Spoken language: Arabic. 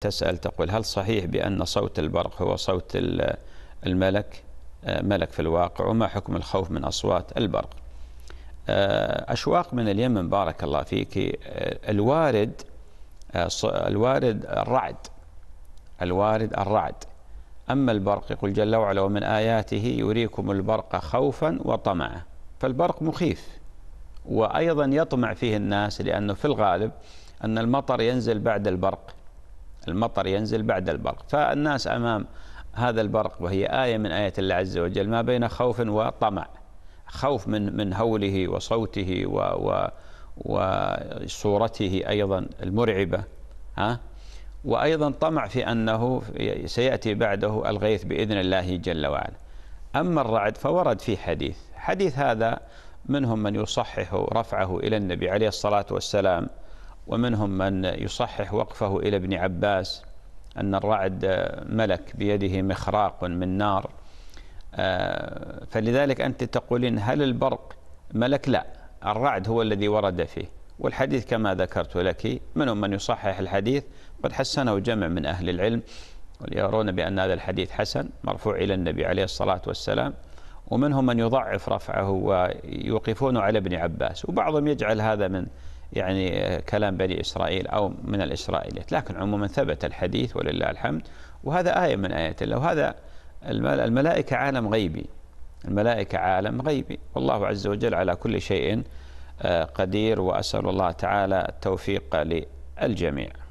تسأل تقول هل صحيح بأن صوت البرق هو صوت الملك آه، ملك في الواقع وما حكم الخوف من أصوات البرق آه، أشواق من اليمن بارك الله فيك آه، الوارد الوارد الرعد الوارد الرعد أما البرق يقول جل وعلا ومن آياته يريكم البرق خوفا وطمعا فالبرق مخيف وأيضا يطمع فيه الناس لأنه في الغالب أن المطر ينزل بعد البرق المطر ينزل بعد البرق فالناس أمام هذا البرق وهي آية من آية الله عز وجل ما بين خوف وطمع خوف من من هوله وصوته و و وصورته أيضا المرعبة ها وأيضا طمع في أنه سيأتي بعده الغيث بإذن الله جل وعلا أما الرعد فورد في حديث حديث هذا منهم من يصحح رفعه إلى النبي عليه الصلاة والسلام ومنهم من يصحح وقفه إلى ابن عباس أن الرعد ملك بيده مخراق من نار آه، فلذلك أنت تقولين هل البرق ملك لا الرعد هو الذي ورد فيه والحديث كما ذكرت لك منهم من يصحح الحديث قد حسنه جمع من أهل العلم يرون بأن هذا الحديث حسن مرفوع إلى النبي عليه الصلاة والسلام ومنهم من يضعف رفعه ويوقفونه على ابن عباس وبعضهم يجعل هذا من يعني آه، كلام بني إسرائيل أو من الإسرائيليات لكن عموما ثبت الحديث ولله الحمد وهذا آية من آيات الله وهذا الملائكة عالم غيبي الملائكة عالم غيبي والله عز وجل على كل شيء آه، قدير وأسأل الله تعالى التوفيق للجميع